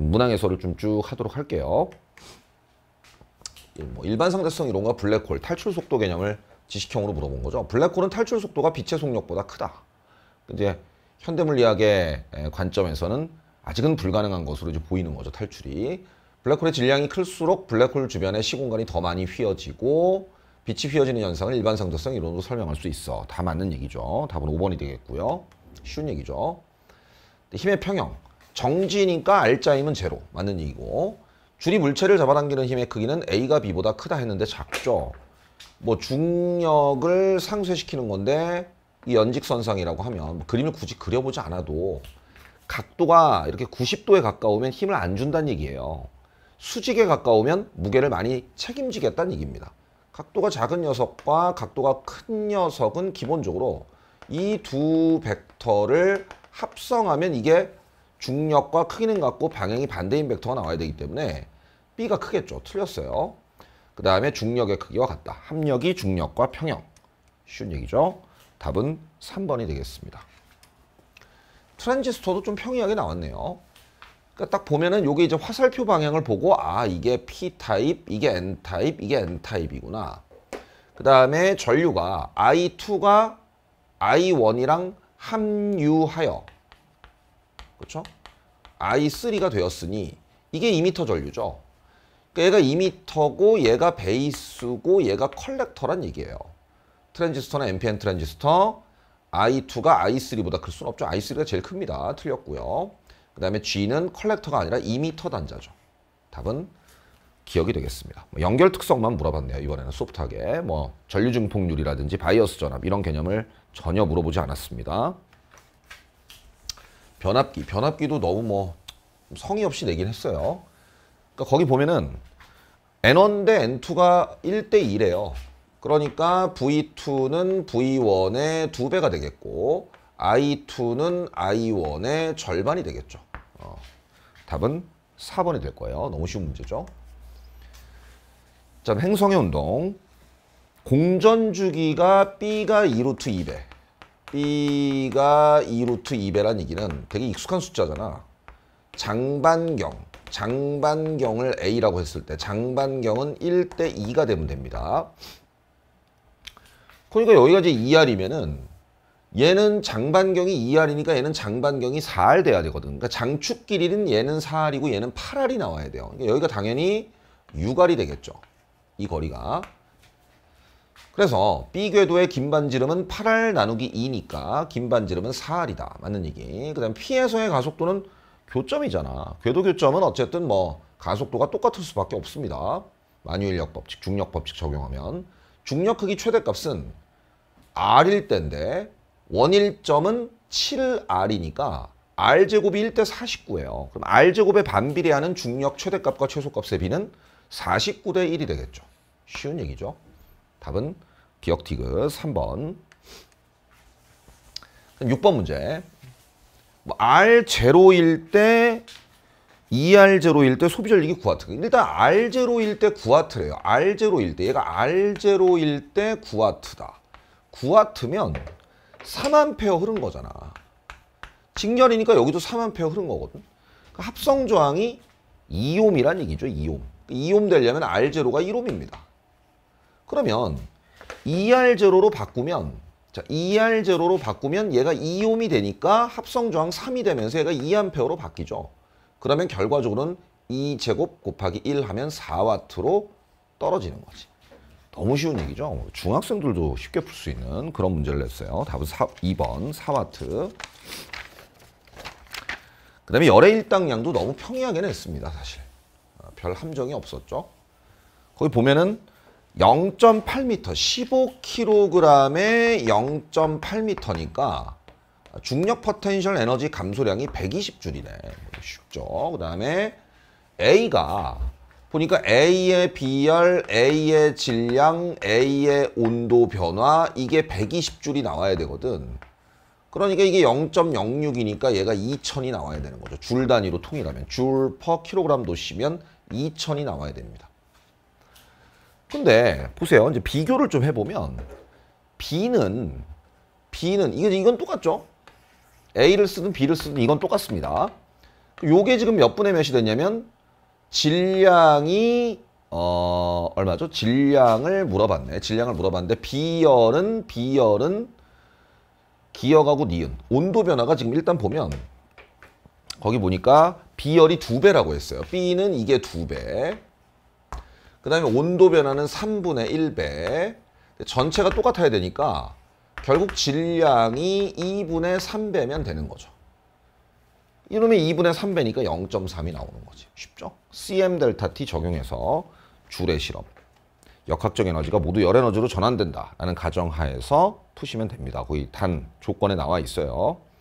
문항해설을 좀 쭉 하도록 할게요. 뭐 일반 상대성 이론과 블랙홀, 탈출 속도 개념을 지식형으로 물어본 거죠. 블랙홀은 탈출 속도가 빛의 속력보다 크다. 이제 현대 물리학의 관점에서는 아직은 불가능한 것으로 이제 보이는 거죠. 탈출이. 블랙홀의 질량이 클수록 블랙홀 주변의 시공간이 더 많이 휘어지고 빛이 휘어지는 현상을 일반 상대성 이론으로 설명할 수 있어. 다 맞는 얘기죠. 답은 5번이 되겠고요. 쉬운 얘기죠. 힘의 평형. 정지니까 알자임은 제로 맞는 얘기고 줄이 물체를 잡아당기는 힘의 크기는 A가 B보다 크다 했는데 작죠. 뭐 중력을 상쇄시키는 건데 이 연직선상이라고 하면 뭐 그림을 굳이 그려보지 않아도 각도가 이렇게 90도에 가까우면 힘을 안 준다는 얘기예요. 수직에 가까우면 무게를 많이 책임지겠다는 얘기입니다. 각도가 작은 녀석과 각도가 큰 녀석은 기본적으로 이 두 벡터를 합성하면 이게 중력과 크기는 같고 방향이 반대인 벡터가 나와야 되기 때문에 B가 크겠죠. 틀렸어요. 그 다음에 중력의 크기와 같다. 합력이 중력과 평형. 쉬운 얘기죠. 답은 3번이 되겠습니다. 트랜지스터도 좀 평이하게 나왔네요. 그러니까 딱 보면은 요게 이제 화살표 방향을 보고 아 이게 P타입, 이게 N타입, 이게 N타입이구나. 그 다음에 전류가 I2가 I1이랑 합류하여 그렇죠? i3가 되었으니 이게 2m 전류죠. 그러니까 얘가 2m고 얘가 베이스고 얘가 컬렉터란 얘기예요. 트랜지스터나 NPN 트랜지스터 i2가 i3보다 클 수는 없죠. i3가 제일 큽니다. 틀렸고요. 그 다음에 G는 컬렉터가 아니라 2m 단자죠. 답은 기억이 되겠습니다. 뭐 연결 특성만 물어봤네요. 이번에는 소프트하게. 뭐 전류 증폭률이라든지 바이어스 전압 이런 개념을 전혀 물어보지 않았습니다. 변압기, 변압기도 너무 뭐 성의 없이 내긴 했어요. 그러니까 거기 보면은 N1 대 N2가 1대 2래요. 그러니까 V2는 V1의 두배가 되겠고 I2는 I1의 절반이 되겠죠. 어, 답은 4번이 될 거예요. 너무 쉬운 문제죠. 자, 행성의 운동. 공전 주기가 B가 2루트 2배. B가 2루트 2배란 얘기는 되게 익숙한 숫자잖아. 장반경, 장반경을 A라고 했을 때 장반경은 1대 2가 되면 됩니다. 그러니까 여기가 이제 2R이면은 얘는 장반경이 2R이니까 얘는 장반경이 4R 돼야 되거든. 그러니까 장축길이는 얘는 4R이고 얘는 8R이 나와야 돼요. 그러니까 여기가 당연히 6R이 되겠죠. 이 거리가. 그래서 B궤도의 긴반지름은 8R 나누기 2니까 긴반지름은 4R이다. 맞는 얘기. 그 다음 P에서의 가속도는 교점이잖아. 궤도 교점은 어쨌든 뭐 가속도가 똑같을 수밖에 없습니다. 만유인력 법칙, 중력 법칙 적용하면 중력 크기 최대값은 R일 때인데 원일점은 7R이니까 R제곱이 1대 49예요. 그럼 R제곱에 반비례하는 중력 최대값과 최소값의 비는 49대 1이 되겠죠. 쉬운 얘기죠. 답은 기억 디귿 3번. 6번 문제. 뭐 R0일 때 2R0일 e 때 소비전력이 9와트. 일단 R0일 때 9와트래요. R0일 때 얘가 R0일 때 9와트다. 9와트면 3암페어 흐른 거잖아. 직렬이니까 여기도 3암페어 흐른 거거든. 그러니까 합성 저항이 2옴이란 얘기죠. 2옴. 2옴 되려면 R0가 1옴입니다. 그러면 ER 제로로 바꾸면 자, ER 제로로 바꾸면 얘가 2옴이 되니까 합성 저항 3이 되면서 얘가 2암페어로 바뀌죠. 그러면 결과적으로는 2제곱 곱하기 1 하면 4와트로 떨어지는 거지. 너무 쉬운 얘기죠. 중학생들도 쉽게 풀 수 있는 그런 문제를 냈어요. 답은 4, 2번 4와트. 그 다음에 열의 일당량도 너무 평이하게 냈습니다. 사실. 아, 별 함정이 없었죠. 거기 보면은 0.8m, 15kg에 0.8m니까 중력 포텐셜 에너지 감소량이 120줄이네. 쉽죠? 그 다음에 A가 보니까 A의 비열, A의 질량, A의 온도 변화 이게 120줄이 나와야 되거든. 그러니까 이게 0.06이니까 얘가 2천이 나와야 되는 거죠. 줄 단위로 통일하면 줄퍼 킬로그램 도시면 2천이 나와야 됩니다. 근데 보세요. 이제 비교를 좀 해보면 B는 B는 이건 이건 똑같죠. A를 쓰든 B를 쓰든 이건 똑같습니다. 요게 지금 몇 분의 몇이 됐냐면 질량이 어 얼마죠? 질량을 물어봤네. 질량을 물어봤는데 B열은 B열은 기어가고 니은 온도 변화가 지금 일단 보면 거기 보니까 B열이 두 배라고 했어요. B는 이게 두 배. 그 다음에 온도 변화는 3분의 1배. 전체가 똑같아야 되니까 결국 질량이 2분의 3배면 되는 거죠. 이놈이 2분의 3배니까 0.3이 나오는 거지. 쉽죠? CM 델타 T 적용해서 줄의 실험. 역학적 에너지가 모두 열 에너지로 전환된다라는 가정하에서 푸시면 됩니다. 거의 단 조건에 나와 있어요.